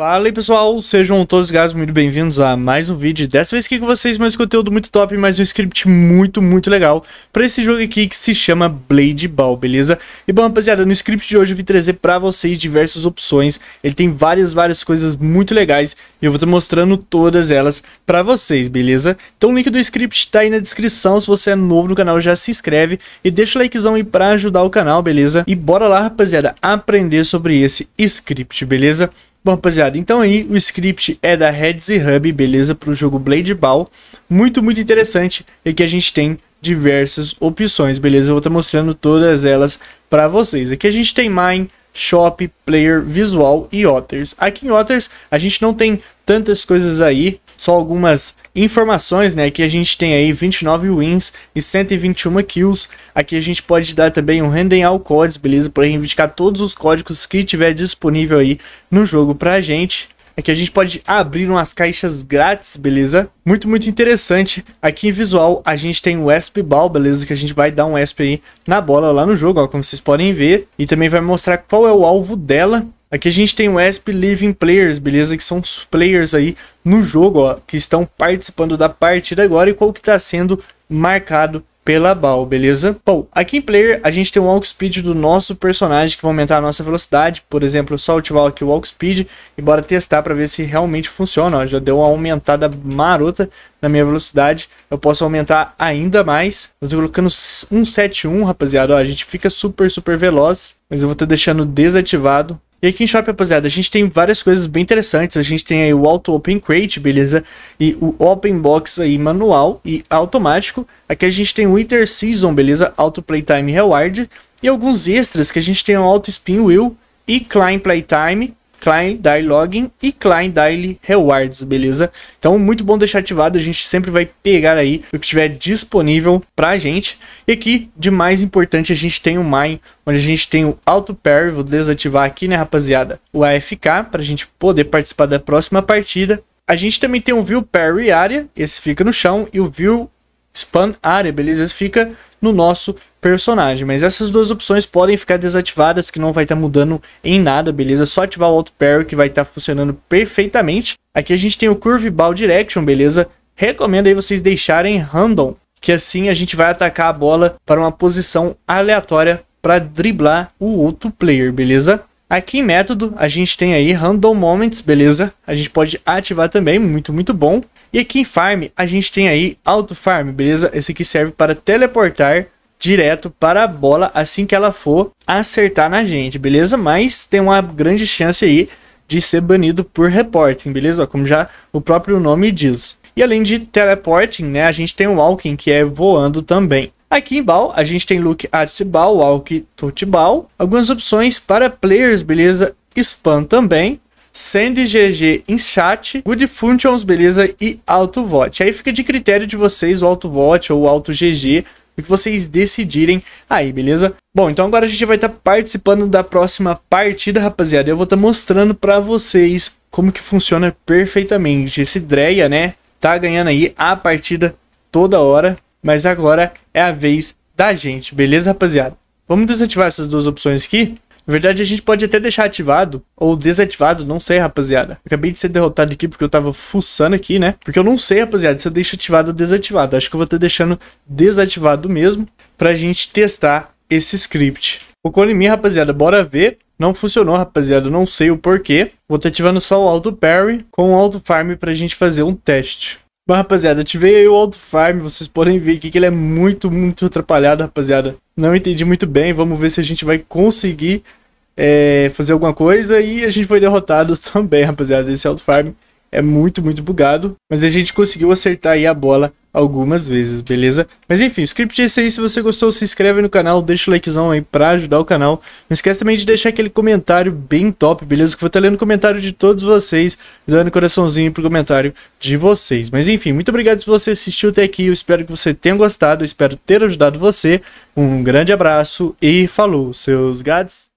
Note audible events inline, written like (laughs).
Fala aí pessoal, sejam todos guys muito bem-vindos a mais um vídeo. Dessa vez aqui com vocês mais conteúdo muito top, mais um script muito, muito legal para esse jogo aqui que se chama Blade Ball, beleza? E bom rapaziada, no script de hoje eu vim trazer para vocês diversas opções, ele tem várias, várias coisas muito legais e eu vou estar mostrando todas elas para vocês, beleza? Então o link do script tá aí na descrição, se você é novo no canal já se inscreve e deixa o likezão aí para ajudar o canal, beleza? E bora lá rapaziada, aprender sobre esse script, beleza? Bom, rapaziada, então aí o script é da Reds e Hub, beleza? Para o jogo Blade Ball. Muito, muito interessante. E que a gente tem diversas opções, beleza? Eu vou estar tá mostrando todas elas para vocês. Aqui a gente tem Mine, Shop, Player, Visual e Otters. Aqui em Otters a gente não tem tantas coisas aí, só algumas informações, né? que a gente tem aí 29 wins e 121 kills. Aqui a gente pode dar também um rendem ao codes, beleza? Para reivindicar todos os códigos que tiver disponível aí no jogo pra gente é que a gente pode abrir umas caixas grátis, beleza? Muito, muito interessante. Aqui em visual, a gente tem o ESP Ball, beleza? Que a gente vai dar um ESP aí na bola lá no jogo, ó, como vocês podem ver. E também vai mostrar qual é o alvo dela. Aqui a gente tem o ESP Living Players, beleza? Que são os players aí no jogo, ó, que estão participando da partida agora e qual que está sendo marcado pela BAL, beleza? Bom, aqui em Player a gente tem o Walk Speed do nosso personagem que vai aumentar a nossa velocidade. Por exemplo, só ativar aqui o Walk Speed e bora testar para ver se realmente funciona. Ó, já deu uma aumentada marota na minha velocidade. Eu posso aumentar ainda mais. Eu tô colocando 171, rapaziada. Ó, a gente fica super, super veloz. Mas eu vou estar deixando desativado e aqui em Shop, rapaziada, a gente tem várias coisas bem interessantes. A gente tem aí o Auto Open Crate, beleza? E o Open Box aí manual e automático. Aqui a gente tem o Winter Season, beleza? Auto Playtime Reward. E alguns extras que a gente tem o Auto Spin Wheel e Climb Playtime Client Daily Login e Client Daily Rewards, beleza? Então, muito bom deixar ativado, a gente sempre vai pegar aí o que estiver disponível pra gente. E aqui, de mais importante, a gente tem o Mine, onde a gente tem o Auto Pair, vou desativar aqui, né, rapaziada, o AFK, pra gente poder participar da próxima partida. A gente também tem o View Parry Area, esse fica no chão, e o View Span Area, beleza? Esse fica no nosso personagem. Mas essas duas opções podem ficar desativadas, que não vai estar tá mudando em nada, beleza? Só ativar o Auto Parry, que vai estar tá funcionando perfeitamente. Aqui a gente tem o Curve Ball Direction, beleza? Recomendo aí vocês deixarem random, que assim a gente vai atacar a bola para uma posição aleatória para driblar o outro player, beleza? Aqui em método, a gente tem aí random moments, beleza? A gente pode ativar também, muito, muito bom. E aqui em farm, a gente tem aí auto farm, beleza? Esse aqui serve para teleportar direto para a bola assim que ela for acertar na gente, beleza? Mas tem uma grande chance aí de ser banido por reporting, beleza? Como já o próprio nome diz. E além de teleporting, né, a gente tem o walking, que é voando também. Aqui em Bal, a gente tem look Atibal, Walk, Totibal, algumas opções para players, beleza? Spam também, Send GG em chat, Good Functions, beleza? E AutoVote. Aí fica de critério de vocês o AutoVote ou o AutoGG, o que vocês decidirem aí, beleza? Bom, então agora a gente vai estar tá participando da próxima partida, rapaziada. Eu vou estar tá mostrando para vocês como que funciona perfeitamente. Esse Dreia, né, tá ganhando aí a partida toda hora, mas agora é a vez da gente, beleza, rapaziada? Vamos desativar essas duas opções aqui? Na verdade, a gente pode até deixar ativado ou desativado, não sei, rapaziada. acabei de ser derrotado aqui porque eu tava fuçando aqui, né? Porque eu não sei, rapaziada, se eu deixo ativado ou desativado. Acho que eu vou estar deixando desativado mesmo pra gente testar esse script. Focou em mim, rapaziada, bora ver. Não funcionou, rapaziada, não sei o porquê. Vou estar ativando só o auto parry com o auto farm pra gente fazer um teste. Mas, rapaziada, ativei aí o Auto Farm, vocês podem ver aqui que ele é muito, muito atrapalhado, rapaziada. Não entendi muito bem, vamos ver se a gente vai conseguir é, fazer alguma coisa e a gente foi derrotado (laughs) também, rapaziada. Esse Auto Farm é muito, muito bugado, mas a gente conseguiu acertar aí a bola algumas vezes, beleza? Mas enfim, o script é esse aí. Se você gostou, se inscreve no canal, deixa o likezão aí pra ajudar o canal. Não esquece também de deixar aquele comentário bem top, beleza? Que eu vou estar lendo o comentário de todos vocês, dando um coraçãozinho pro comentário de vocês. Mas enfim, muito obrigado se você assistiu até aqui. Eu espero que você tenha gostado, eu espero ter ajudado você. Um grande abraço e falou, seus gados!